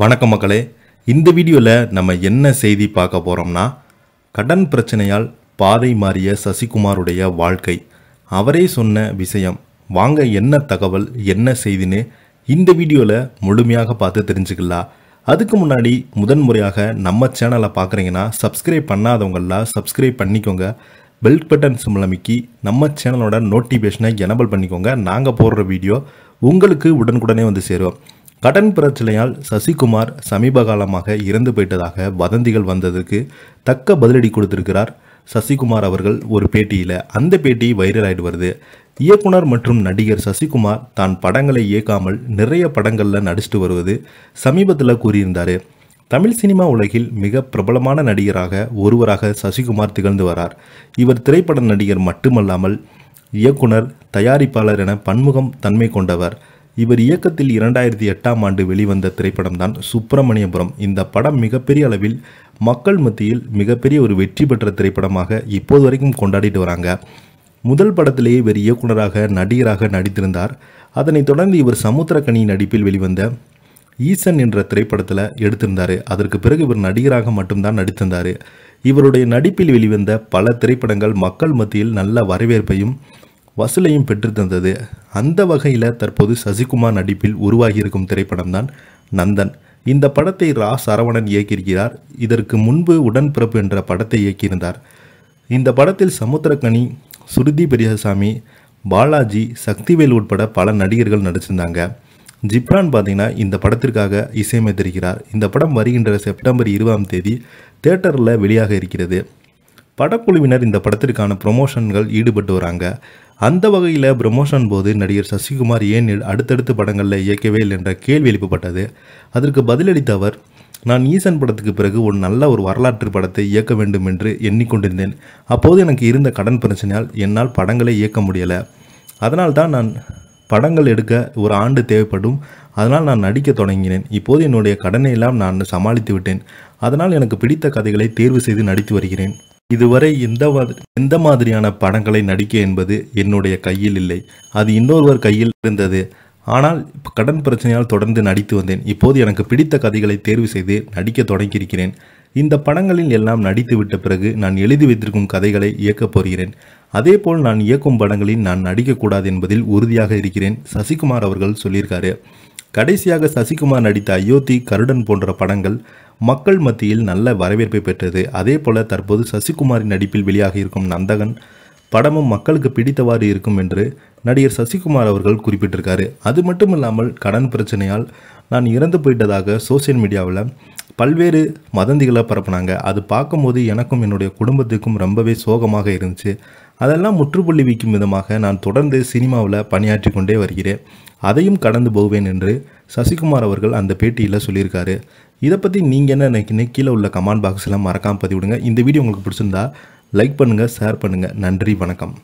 வணக்கம் மக்களே இந்த வீடியோவில் நம்ம என்ன செய்தி பார்க்க போகிறோம்னா கடன் பிரச்சனையால் பாதை மாறிய சசிகுமாருடைய வாழ்க்கை அவரே சொன்ன விஷயம் வாங்க என்ன தகவல் என்ன செய்தின்னு இந்த வீடியோவில் முழுமையாக பார்த்து தெரிஞ்சுக்கலாம் அதுக்கு முன்னாடி முதன்முறையாக நம்ம சேனலை பார்க்குறீங்கன்னா சப்ஸ்கிரைப் பண்ணாதவங்களாம் சப்ஸ்கிரைப் பண்ணிக்கோங்க பெல்ட் பட்டன் சிம்மில் நம்ம சேனலோட நோட்டிஃபிகேஷனை எனபிள் பண்ணிக்கோங்க நாங்கள் போடுற வீடியோ உங்களுக்கு உடனுக்குடனே வந்து சேருவோம் கடன் பிரச்சனையால் சசிகுமார் சமீப காலமாக இறந்து போயிட்டதாக வதந்திகள் வந்ததற்கு தக்க பதிலடி கொடுத்திருக்கிறார் சசிகுமார் அவர்கள் ஒரு பேட்டியில் அந்த பேட்டி வைரல் ஆகிட்டு வருது இயக்குனர் மற்றும் நடிகர் சசிகுமார் தான் படங்களை இயக்காமல் நிறைய படங்களில் நடிச்சிட்டு வருவது சமீபத்தில் கூறியிருந்தார் தமிழ் சினிமா உலகில் மிக பிரபலமான நடிகராக ஒருவராக சசிகுமார் திகழ்ந்து வரார் இவர் திரைப்பட நடிகர் மட்டுமல்லாமல் இயக்குனர் தயாரிப்பாளர் என பன்முகம் தன்மை கொண்டவர் இவர் இயக்கத்தில் இரண்டாயிரத்தி எட்டாம் ஆண்டு வெளிவந்த திரைப்படம் தான் சுப்பிரமணியபுரம் இந்த படம் மிகப்பெரிய அளவில் மக்கள் மத்தியில் மிகப்பெரிய ஒரு வெற்றி பெற்ற திரைப்படமாக இப்போது வரைக்கும் கொண்டாடிட்டு வராங்க முதல் படத்திலேயே இவர் இயக்குனராக நடிகராக நடித்திருந்தார் அதனைத் தொடர்ந்து இவர் சமுத்திரக்கனி நடிப்பில் வெளிவந்த ஈசன் என்ற திரைப்படத்தில் எடுத்திருந்தார் அதற்கு பிறகு இவர் நடிகராக மட்டும்தான் நடித்திருந்தார் இவருடைய நடிப்பில் வெளிவந்த பல திரைப்படங்கள் மக்கள் மத்தியில் நல்ல வரவேற்பையும் வசூலையும் பெற்றுத்தந்தது அந்த வகையில் தற்போது சசிகுமார் நடிப்பில் உருவாகியிருக்கும் திரைப்படம்தான் நந்தன் இந்த படத்தை ரா சரவணன் இயக்கியிருக்கிறார் இதற்கு முன்பு உடன்பிறப்பு என்ற படத்தை இயக்கியிருந்தார் இந்த படத்தில் சமுத்திரக்கனி சுருதி பெரியசாமி பாலாஜி சக்திவேல் உட்பட பல நடிகர்கள் நடிச்சிருந்தாங்க ஜிப்ரான் பார்த்தீங்கன்னா இந்த படத்திற்காக இசையமைத்திருக்கிறார் இந்த படம் வருகின்ற செப்டம்பர் இருபதாம் தேதி தேட்டரில் வெளியாக இருக்கிறது படக்குழுவினர் இந்த படத்திற்கான ப்ரொமோஷன்கள் ஈடுபட்டு வராங்க அந்த வகையில் ப்ரமோஷன் போது நடிகர் சசிகுமார் ஏன் அடுத்தடுத்த படங்களில் இயக்கவே இல்லை என்ற கேள்வி எழுப்பப்பட்டது அதற்கு பதிலளித்த அவர் நான் ஈசன் படத்துக்கு பிறகு ஒரு நல்ல ஒரு வரலாற்று படத்தை இயக்க வேண்டும் என்று எண்ணிக்கொண்டிருந்தேன் அப்போது எனக்கு இருந்த கடன் பிரச்சனையால் என்னால் படங்களை இயக்க முடியலை அதனால்தான் நான் படங்கள் எடுக்க ஒரு ஆண்டு தேவைப்படும் அதனால் நான் நடிக்க தொடங்கினேன் இப்போது என்னுடைய கடனை எல்லாம் நான் சமாளித்து விட்டேன் அதனால் எனக்கு பிடித்த கதைகளை தேர்வு செய்து நடித்து வருகிறேன் இதுவரை எந்த எந்த மாதிரியான படங்களை நடிக்க என்பது என்னுடைய கையில் இல்லை அது இன்னொருவர் கையில் இருந்தது ஆனால் இப்போ கடன் பிரச்சனையால் தொடர்ந்து நடித்து வந்தேன் இப்போது எனக்கு பிடித்த கதைகளை தேர்வு செய்து நடிக்க தொடங்கியிருக்கிறேன் இந்த படங்களில் எல்லாம் நடித்து விட்ட பிறகு நான் எழுதி வைத்திருக்கும் கதைகளை இயக்கப் போகிறேன் அதேபோல் நான் இயக்கும் படங்களில் நான் நடிக்கக்கூடாது என்பதில் உறுதியாக இருக்கிறேன் சசிகுமார் அவர்கள் சொல்லியிருக்காரு கடைசியாக சசிகுமார் நடித்த அயோத்தி கருடன் போன்ற படங்கள் மக்கள் மத்தியில் நல்ல வரவேற்பை பெற்றது அதே போல தற்போது சசிகுமாரின் நடிப்பில் வெளியாகி இருக்கும் நந்தகன் படமும் மக்களுக்கு பிடித்தவாறு இருக்கும் என்று நடிகர் சசிகுமார் அவர்கள் குறிப்பிட்டிருக்காரு அது மட்டும் இல்லாமல் கடன் பிரச்சனையால் நான் இறந்து போயிட்டதாக சோசியல் மீடியாவில் பல்வேறு மதந்திகளை பரப்புனாங்க அது பார்க்கும்போது எனக்கும் என்னுடைய குடும்பத்துக்கும் ரொம்பவே சோகமாக இருந்துச்சு அதெல்லாம் முற்றுப்புள்ளி வைக்கும் விதமாக நான் தொடர்ந்து சினிமாவில் பணியாற்றி கொண்டே வருகிறேன் அதையும் கடந்து போவேன் என்று சசிகுமார் அவர்கள் அந்த பேட்டியில் சொல்லியிருக்காரு இதை பற்றி நீங்கள் என்ன நினைக்கிறீங்க கீழே உள்ள கமெண்ட் பாக்ஸில் மறக்காமல் பதிவிடுங்க இந்த வீடியோ உங்களுக்கு பிடிச்சிருந்தா லைக் பண்ணுங்கள் ஷேர் பண்ணுங்கள் நன்றி வணக்கம்